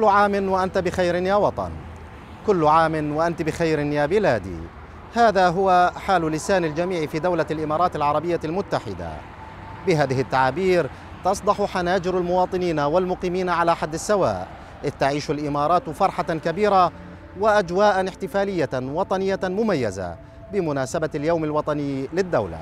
كل عام وأنت بخير يا وطن كل عام وأنت بخير يا بلادي هذا هو حال لسان الجميع في دولة الإمارات العربية المتحدة بهذه التعابير تصدح حناجر المواطنين والمقيمين على حد السواء إذ تعيش الإمارات فرحة كبيرة وأجواء احتفالية وطنية مميزة بمناسبة اليوم الوطني للدولة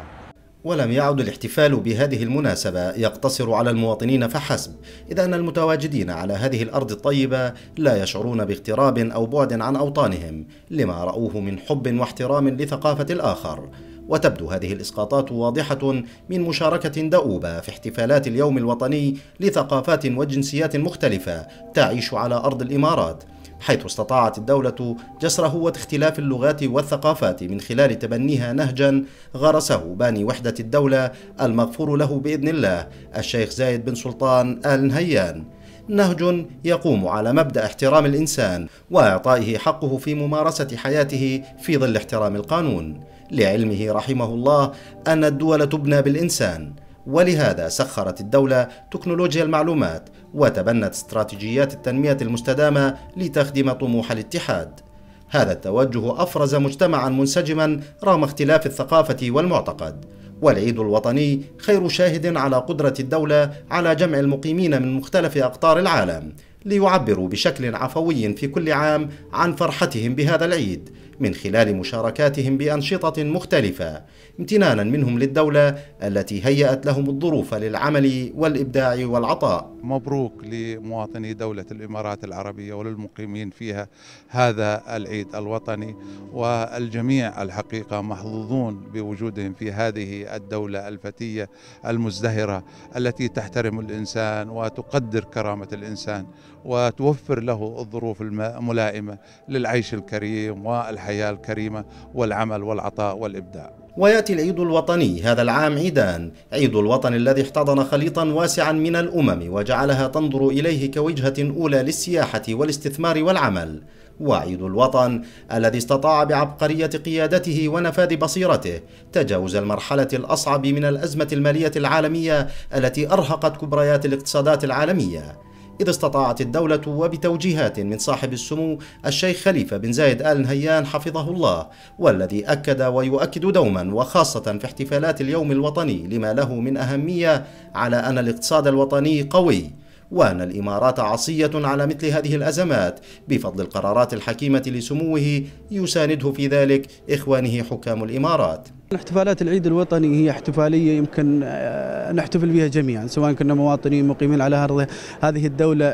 ولم يعد الاحتفال بهذه المناسبة يقتصر على المواطنين فحسب، إذ أن المتواجدين على هذه الأرض الطيبة لا يشعرون باغتراب أو بعد عن أوطانهم، لما رأوه من حب واحترام لثقافة الآخر. وتبدو هذه الإسقاطات واضحة من مشاركة دؤوبة في احتفالات اليوم الوطني لثقافات وجنسيات مختلفة تعيش على أرض الإمارات حيث استطاعت الدولة جسر هوة اختلاف اللغات والثقافات من خلال تبنيها نهجا غرسه باني وحدة الدولة المغفور له بإذن الله الشيخ زايد بن سلطان آل نهيان نهج يقوم على مبدا احترام الانسان واعطائه حقه في ممارسه حياته في ظل احترام القانون لعلمه رحمه الله ان الدول تبنى بالانسان ولهذا سخرت الدوله تكنولوجيا المعلومات وتبنت استراتيجيات التنمية المستدامة لتخدم طموح الاتحاد. هذا التوجه أفرز مجتمعا منسجما رغم اختلاف الثقافة والمعتقد. والعيد الوطني خير شاهد على قدرة الدولة على جمع المقيمين من مختلف أقطار العالم ليعبروا بشكل عفوي في كل عام عن فرحتهم بهذا العيد من خلال مشاركاتهم بأنشطة مختلفة امتنانا منهم للدولة التي هيأت لهم الظروف للعمل والإبداع والعطاء مبروك لمواطني دولة الإمارات العربية وللمقيمين فيها هذا العيد الوطني والجميع الحقيقة محظوظون بوجودهم في هذه الدولة الفتية المزدهرة التي تحترم الإنسان وتقدر كرامة الإنسان وتوفر له الظروف الملائمة للعيش الكريم والحياة الحياة الكريمة والعمل والعطاء والإبداع وياتي العيد الوطني هذا العام عيدان عيد الوطن الذي احتضن خليطا واسعا من الامم وجعلها تنظر اليه كوجهه اولى للسياحه والاستثمار والعمل وعيد الوطن الذي استطاع بعبقريه قيادته ونفاذ بصيرته تجاوز المرحله الاصعب من الازمه الماليه العالميه التي ارهقت كبريات الاقتصادات العالميه إذا استطاعت الدولة وبتوجيهات من صاحب السمو الشيخ خليفة بن زايد آل نهيان حفظه الله والذي أكد ويؤكد دوما وخاصة في احتفالات اليوم الوطني لما له من أهمية على أن الاقتصاد الوطني قوي وأن الإمارات عصية على مثل هذه الأزمات بفضل القرارات الحكيمة لسموه يسانده في ذلك إخوانه حكام الإمارات احتفالات العيد الوطني هي احتفاليه يمكن آه، نحتفل بها جميعا سواء كنا مواطنين مقيمين على ارض هذه الدوله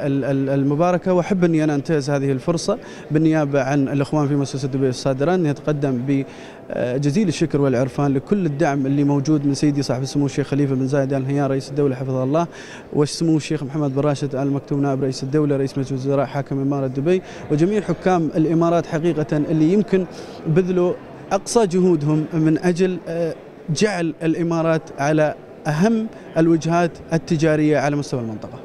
المباركه واحب اني انا انتهز هذه الفرصه بالنيابه عن الاخوان في مؤسسه دبي الصادران اني اتقدم بجزيل آه، الشكر والعرفان لكل الدعم اللي موجود من سيدي صاحب السمو الشيخ خليفه بن زايد ال نهيان رئيس الدوله حفظه الله والسمو الشيخ محمد بن راشد ال مكتوم نائب رئيس الدوله رئيس مجلس الوزراء حاكم اماره دبي وجميع حكام الامارات حقيقه اللي يمكن بذلوا أقصى جهودهم من أجل آه، جعل الإمارات على أهم الوجهات التجارية على مستوى المنطقة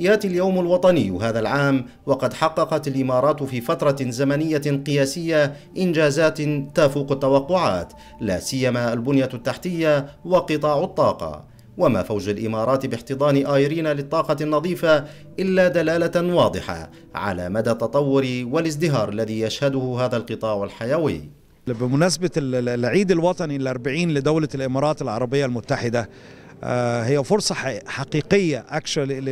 ياتي اليوم الوطني هذا العام وقد حققت الامارات في فتره زمنيه قياسيه انجازات تفوق التوقعات لا سيما البنيه التحتيه وقطاع الطاقه وما فوج الامارات باحتضان ايرين للطاقه النظيفه الا دلاله واضحه على مدى التطور والازدهار الذي يشهده هذا القطاع الحيوي بمناسبة العيد الوطني الأربعين لدولة الإمارات العربية المتحدة آه، هي فرصة حقيقية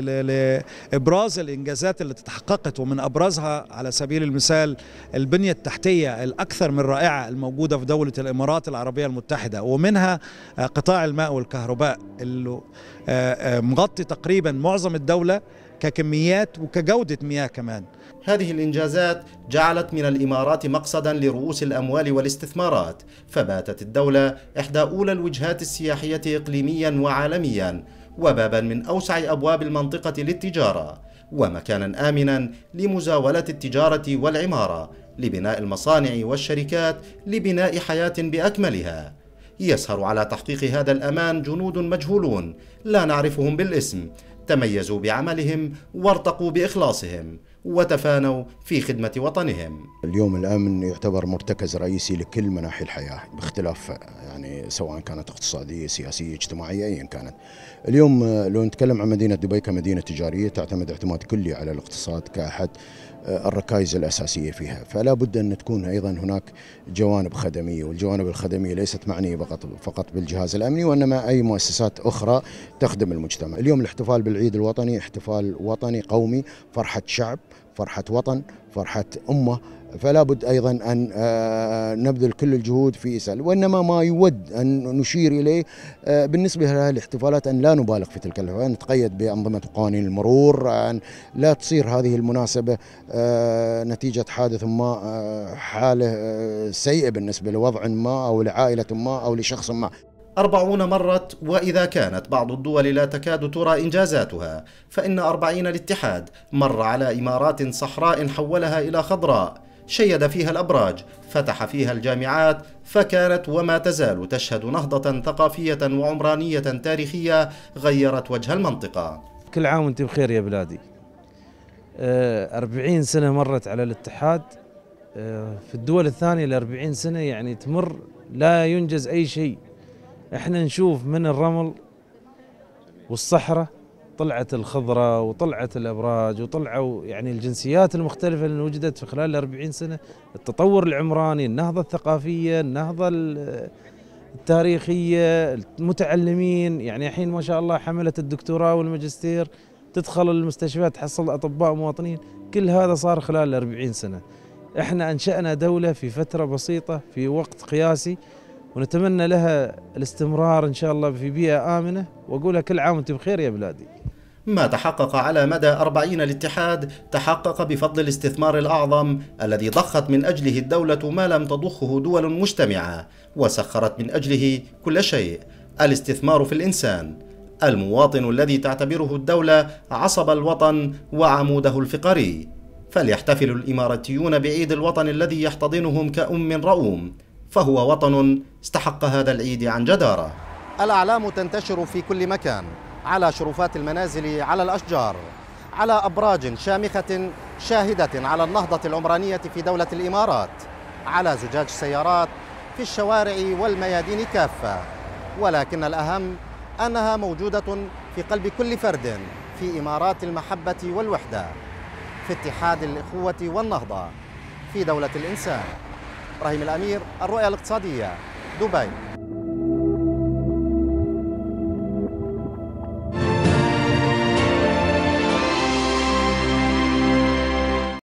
لإبراز الإنجازات اللي تحققت ومن أبرزها على سبيل المثال البنية التحتية الأكثر من رائعة الموجودة في دولة الإمارات العربية المتحدة ومنها آه، قطاع الماء والكهرباء اللي آه، مغطي تقريبا معظم الدولة ككميات وكجودة مياه كمان هذه الإنجازات جعلت من الإمارات مقصدا لرؤوس الأموال والاستثمارات فباتت الدولة إحدى أولى الوجهات السياحية إقليميا وعالميا وبابا من أوسع أبواب المنطقة للتجارة ومكانا آمنا لمزاولة التجارة والعمارة لبناء المصانع والشركات لبناء حياة بأكملها يسهر على تحقيق هذا الأمان جنود مجهولون لا نعرفهم بالاسم تميزوا بعملهم وارتقوا باخلاصهم وتفانوا في خدمة وطنهم اليوم الأمن يعتبر مرتكز رئيسي لكل مناحي الحياة باختلاف يعني سواء كانت اقتصادية سياسية اجتماعية أيا كانت اليوم آه، لو نتكلم عن مدينة دبي كمدينة تجارية تعتمد اعتماد كلي على الاقتصاد كأحد آه، الركائز الأساسية فيها فلا بد أن تكون أيضا هناك جوانب خدمية والجوانب الخدمية ليست معنية فقط, بالجهاز الأمني وإنما أي مؤسسات أخرى تخدم المجتمع اليوم الاحتفال بالعيد الوطني احتفال وطني قومي فرحة شعب فرحة وطن فرحة أمة فلا بد أيضا أن آه، آه، نبذل كل الجهود في اسال وإنما ما يود أن نشير إليه آه، بالنسبة لهذه الاحتفالات أن لا نبالغ في تلك الأحوال أن نتقيد بأنظمة قوانين المرور أن لا تصير هذه المناسبة نتيجة حادث ما حالة سيئة بالنسبة لوضع ما أو لعائلة ما أو لشخص ما أربعون مرت وإذا كانت بعض الدول لا تكاد ترى إنجازاتها فإن أربعين الاتحاد مر على إمارات صحراء حولها إلى خضراء شيد فيها الأبراج فتح فيها الجامعات فكانت وما تزال تشهد نهضة ثقافية وعمرانية تاريخية غيرت وجه المنطقة كل عام وانت بخير يا بلادي آه، أربعين سنة مرت على الاتحاد آه، في الدول الثانية الأربعين سنة يعني تمر لا ينجز أي شيء احنا نشوف من الرمل والصحراء طلعت الخضره وطلعت الابراج وطلعوا يعني الجنسيات المختلفه اللي وجدت في خلال 40 سنه التطور العمراني النهضه الثقافيه النهضه التاريخيه المتعلمين يعني الحين ما شاء الله حمله الدكتوراه والماجستير تدخل المستشفيات تحصل اطباء مواطنين كل هذا صار خلال 40 سنه احنا انشانا دوله في فتره بسيطه في وقت قياسي ونتمنى لها الاستمرار ان شاء الله في بيئه امنه واقولها كل عام وانتم بخير يا بلادي ما تحقق على مدى أربعين الاتحاد تحقق بفضل الاستثمار الأعظم الذي ضخت من أجله الدولة ما لم تضخه دول مجتمعة وسخرت من أجله كل شيء الاستثمار في الإنسان المواطن الذي تعتبره الدولة عصب الوطن وعموده الفقري فليحتفل الإماراتيون بعيد الوطن الذي يحتضنهم كأم رؤوم فهو وطن استحق هذا العيد عن جدارة الأعلام تنتشر في كل مكان على شرفات المنازل على الأشجار على أبراج شامخة شاهدة على النهضة العمرانية في دولة الإمارات على زجاج سيارات في الشوارع والميادين كافة ولكن الأهم أنها موجودة في قلب كل فرد في إمارات المحبة والوحدة في اتحاد الإخوة والنهضة في دولة الإنسان إبراهيم الأمير الرؤية الاقتصادية دبي